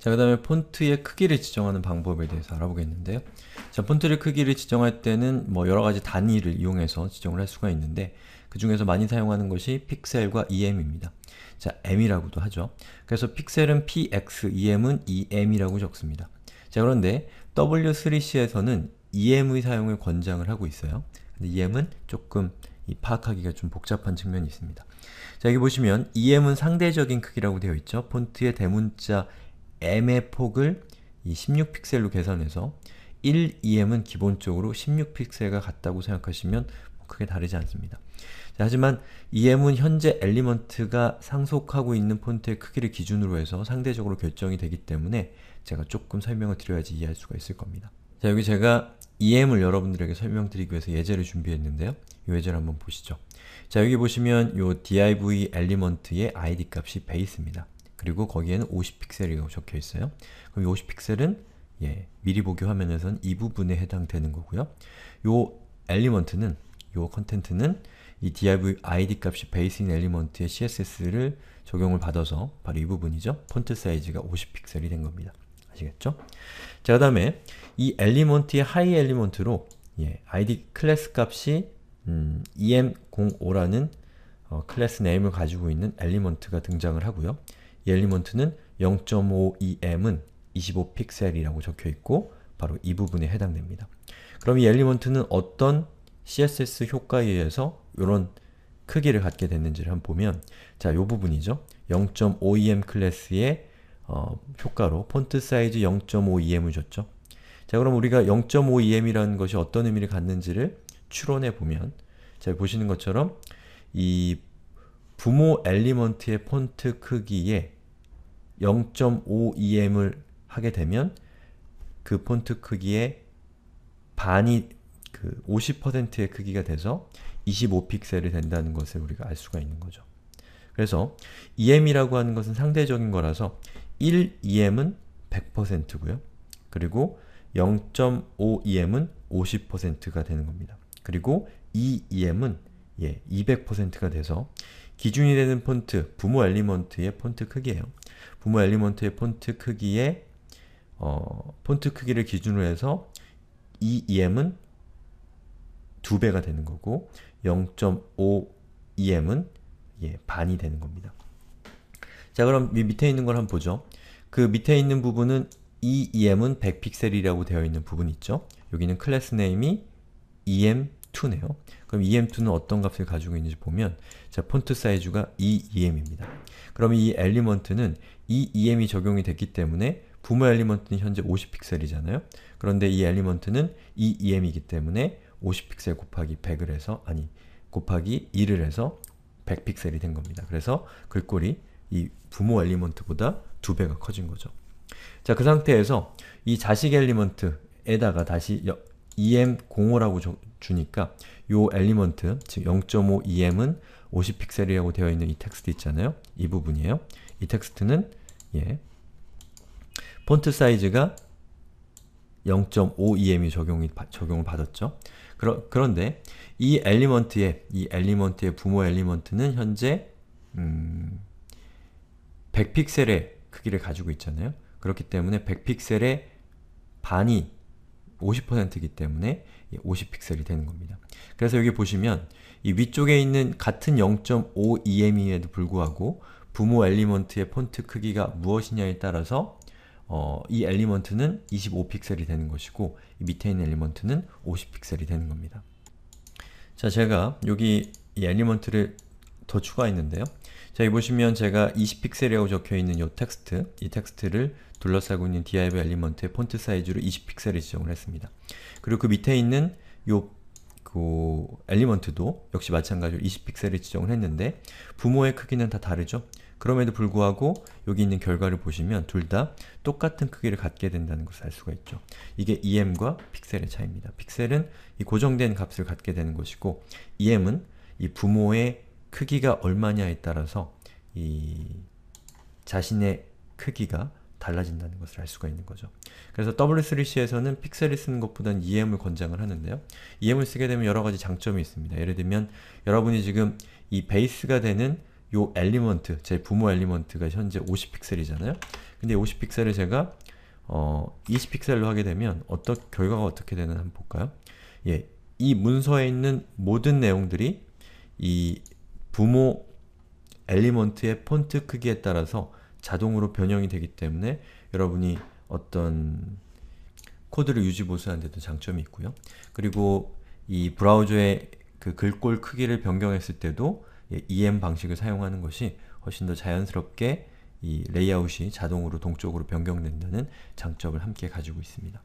자, 그 다음에 폰트의 크기를 지정하는 방법에 대해서 알아보겠는데요. 자, 폰트의 크기를 지정할 때는 뭐 여러가지 단위를 이용해서 지정을 할 수가 있는데 그 중에서 많이 사용하는 것이 픽셀과 em입니다. 자, m이라고도 하죠. 그래서 픽셀은 px, em은 em이라고 적습니다. 자, 그런데 w3c에서는 em의 사용을 권장을 하고 있어요. 근데 em은 조금 이 파악하기가 좀 복잡한 측면이 있습니다. 자, 여기 보시면 em은 상대적인 크기라고 되어 있죠. 폰트의 대문자 m의 폭을 이 16픽셀로 계산해서 1, 2m은 기본적으로 16픽셀과 같다고 생각하시면 뭐 크게 다르지 않습니다. 자, 하지만 em은 현재 엘리먼트가 상속하고 있는 폰트의 크기를 기준으로 해서 상대적으로 결정이 되기 때문에 제가 조금 설명을 드려야지 이해할 수가 있을 겁니다. 자, 여기 제가 em을 여러분들에게 설명드리기 위해서 예제를 준비했는데요. 이 예제를 한번 보시죠. 자, 여기 보시면 이 div 엘리먼트의 id 값이 베이스입니다 그리고 거기에는 50픽셀이라고 적혀 있어요. 그럼 50픽셀은 예, 미리 보기 화면에선 이 부분에 해당되는 거고요. 요 엘리먼트는 요 컨텐트는 이 div id 값이 베이스인 엘리먼트의 css를 적용을 받아서 바로 이 부분이죠. 폰트 사이즈가 50픽셀이 된 겁니다. 아시겠죠? 자, 그 다음에 이 엘리먼트의 하이 엘리먼트로 예, id 클래스 값이 음, em05라는 어, 클래스 네임을 가지고 있는 엘리먼트가 등장을 하고요. 이 엘리먼트는 0.52m은 25픽셀이라고 적혀있고 바로 이 부분에 해당됩니다. 그럼 이 엘리먼트는 어떤 CSS 효과에 의해서 이런 크기를 갖게 됐는지를 한번 보면 자, 이 부분이죠. 0.52m 클래스의 어, 효과로 폰트 사이즈 0.52m을 줬죠. 자, 그럼 우리가 0.52m이라는 것이 어떤 의미를 갖는지를 추론해 보면 자, 보시는 것처럼 이 부모 엘리먼트의 폰트 크기에 0.5em을 하게 되면 그 폰트 크기의 반이 그 50%의 크기가 돼서 25픽셀이 된다는 것을 우리가 알 수가 있는 거죠. 그래서 em이라고 하는 것은 상대적인 거라서 1em은 100%고요. 그리고 0.5em은 50%가 되는 겁니다. 그리고 2em은 예, 200%가 돼서 기준이 되는 폰트, 부모 엘리먼트의 폰트 크기예요. 부모 엘리먼트의 폰트 크기에 어, 폰트 크기를 기준으로 해서 e EM은 2배가 되는 거고 0.5 EM은 예, 반이 되는 겁니다. 자 그럼 밑에 있는 걸 한번 보죠. 그 밑에 있는 부분은 e EM은 100픽셀이라고 되어 있는 부분 있죠? 여기는 클래스 네임이 EM 2네요. 그럼 em2는 어떤 값을 가지고 있는지 보면 자, 폰트 사이즈가 2em입니다. 그러면 이 엘리먼트는 2em이 적용이 됐기 때문에 부모 엘리먼트는 현재 50픽셀이잖아요. 그런데 이 엘리먼트는 2em이기 때문에 50픽셀 곱하기 100을 해서 아니 곱하기 1을 해서 100픽셀이 된 겁니다. 그래서 글꼴이 이 부모 엘리먼트보다 두 배가 커진 거죠. 자, 그 상태에서 이 자식 엘리먼트에다가 다시 em05라고 주니까 요 엘리먼트, 즉 0.5em은 50픽셀이라고 되어 있는 이 텍스트 있잖아요. 이 부분이에요. 이 텍스트는 예. 폰트 사이즈가 0.5em이 적용이, 적용을 받았죠. 그러, 그런데 이 엘리먼트의 이 엘리먼트의 부모 엘리먼트는 현재 음, 100픽셀의 크기를 가지고 있잖아요. 그렇기 때문에 100픽셀의 반이 50%이기 때문에 50픽셀이 되는 겁니다. 그래서 여기 보시면 이 위쪽에 있는 같은 0.5em에도 불구하고 부모 엘리먼트의 폰트 크기가 무엇이냐에 따라서 어, 이 엘리먼트는 25픽셀이 되는 것이고 밑에 있는 엘리먼트는 50픽셀이 되는 겁니다. 자, 제가 여기 이 엘리먼트를 더 추가했는데요. 자, 여기 보시면 제가 20픽셀이라고 적혀있는 이 텍스트, 이 텍스트를 둘러싸고 있는 div 엘리먼트의 폰트 사이즈로 20픽셀을 지정을 했습니다. 그리고 그 밑에 있는 요 그 엘리먼트도 역시 마찬가지로 20픽셀을 지정을 했는데 부모의 크기는 다 다르죠? 그럼에도 불구하고 여기 있는 결과를 보시면 둘 다 똑같은 크기를 갖게 된다는 것을 알 수가 있죠. 이게 em과 픽셀의 차이입니다. 픽셀은 이 고정된 값을 갖게 되는 것이고 em은 이 부모의 크기가 얼마냐에 따라서 이 자신의 크기가 달라진다는 것을 알 수가 있는 거죠. 그래서 W3C에서는 픽셀을 쓰는 것보단 EM을 권장을 하는데요. EM을 쓰게 되면 여러 가지 장점이 있습니다. 예를 들면 여러분이 지금 이 베이스가 되는 요 엘리먼트, 제 부모 엘리먼트가 현재 50픽셀이잖아요. 근데 50픽셀을 제가 어, 20픽셀로 하게 되면 어떤 결과가 어떻게 되는 한번 볼까요? 예, 이 문서에 있는 모든 내용들이 이 부모 엘리먼트의 폰트 크기에 따라서 자동으로 변형이 되기 때문에 여러분이 어떤 코드를 유지보수하는 데도 장점이 있고요. 그리고 이 브라우저의 그 글꼴 크기를 변경했을 때도 EM 방식을 사용하는 것이 훨씬 더 자연스럽게 이 레이아웃이 자동으로 동쪽으로 변경된다는 장점을 함께 가지고 있습니다.